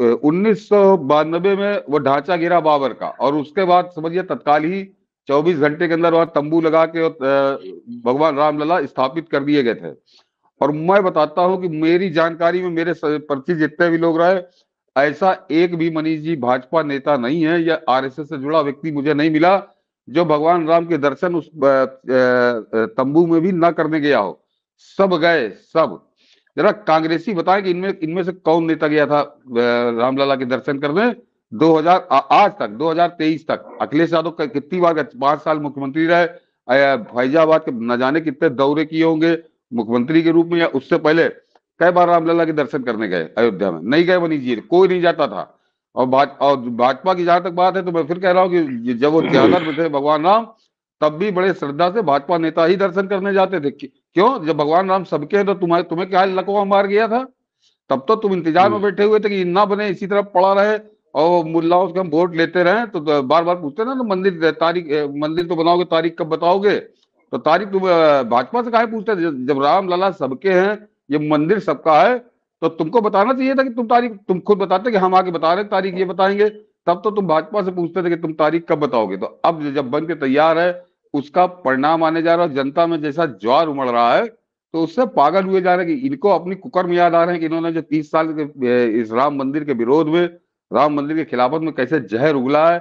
उन्नीस में वो ढांचा गिरा बाबर का और उसके बाद समझिए तत्काल ही 24 घंटे के अंदर वहां तंबू लगा के भगवान रामलला स्थापित कर दिए गए थे और मैं बताता हूं कि मेरी जानकारी में मेरे प्रति जितने भी लोग रहे ऐसा एक भी मनीष जी भाजपा नेता नहीं है या आरएसएस से जुड़ा व्यक्ति मुझे नहीं मिला जो भगवान राम के दर्शन उस तंबू में भी ना करने गया हो सब गए सब जरा कांग्रेसी बताएं कि इनमें इनमें से कौन नेता गया था रामलला के दर्शन करने 2000 आज तक 2023 तक अखिलेश यादव कितनी बार पांच साल मुख्यमंत्री रहे फैजाबाद के न जाने कितने दौरे किए होंगे मुख्यमंत्री के रूप में या उससे पहले कई बार रामलला के दर्शन करने गए अयोध्या में नहीं गए मनीष जी कोई नहीं जाता था और भाजपा और भाजपा की जहां तक बात है तो मैं फिर कह रहा हूँ कि जब वो त्यागर में थे भगवान राम तब भी बड़े श्रद्धा से भाजपा नेता ही दर्शन करने जाते थे क्यों जब भगवान राम सबके हैं तो तुम्हारे तुम्हें क्या लकवा मार गया था तब तो तुम इंतजार में हम्म। बैठे हुए थे कि ना बने इसी तरह पड़ा रहे और मुल्ला उसके हम वोट लेते रहे तो बार बार पूछते ना तो मंदिर तारीख मंदिर तो बनाओगे तारीख कब बताओगे तो तारीख तुम भाजपा से कहा पूछते जब राम लला सबके हैं ये मंदिर सबका है तो तुमको बताना चाहिए था कि तुम तारीख तुम खुद बताते कि हम आके बता रहे तारीख ये बताएंगे तब तो तुम भाजपा से पूछते थे कि तुम तारीख कब बताओगे तो अब जब बन के तैयार है उसका परिणाम आने जा रहा है जनता में जैसा ज्वार उमड़ रहा है तो उससे पागल हुए जा रहे हैं कि इनको अपनी कुकर में याद आ रहे हैं कि इन्होंने जो तीस साल के इस राम मंदिर के विरोध में राम मंदिर के खिलाफत में कैसे जहर उगला है